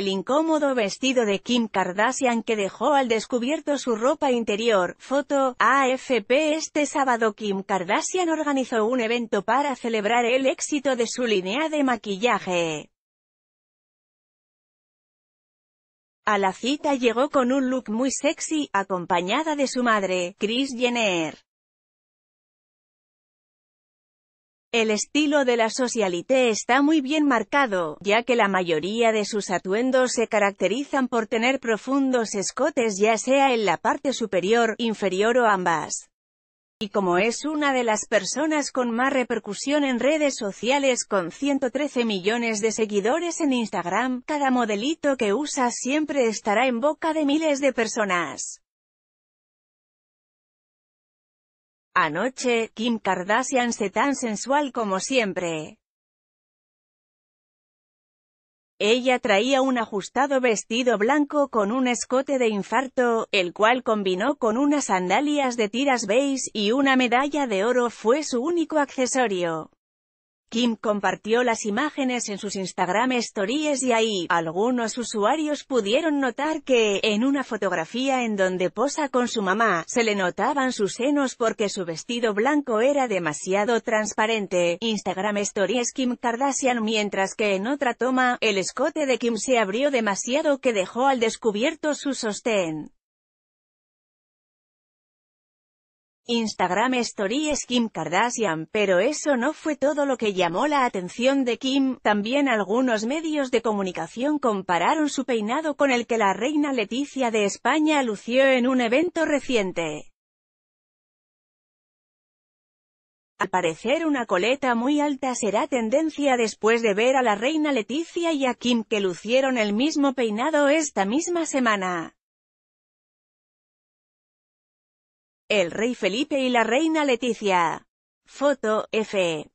el incómodo vestido de Kim Kardashian que dejó al descubierto su ropa interior. Foto, AFP Este sábado Kim Kardashian organizó un evento para celebrar el éxito de su línea de maquillaje. A la cita llegó con un look muy sexy, acompañada de su madre, Kris Jenner. El estilo de la socialité está muy bien marcado, ya que la mayoría de sus atuendos se caracterizan por tener profundos escotes ya sea en la parte superior, inferior o ambas. Y como es una de las personas con más repercusión en redes sociales con 113 millones de seguidores en Instagram, cada modelito que usa siempre estará en boca de miles de personas. Anoche, Kim Kardashian se tan sensual como siempre. Ella traía un ajustado vestido blanco con un escote de infarto, el cual combinó con unas sandalias de tiras beige, y una medalla de oro fue su único accesorio. Kim compartió las imágenes en sus Instagram Stories y ahí, algunos usuarios pudieron notar que, en una fotografía en donde posa con su mamá, se le notaban sus senos porque su vestido blanco era demasiado transparente. Instagram Stories Kim Kardashian mientras que en otra toma, el escote de Kim se abrió demasiado que dejó al descubierto su sostén. Instagram Stories Kim Kardashian, pero eso no fue todo lo que llamó la atención de Kim, también algunos medios de comunicación compararon su peinado con el que la reina Leticia de España lució en un evento reciente. Al parecer una coleta muy alta será tendencia después de ver a la reina Leticia y a Kim que lucieron el mismo peinado esta misma semana. El rey Felipe y la reina Leticia. Foto, F.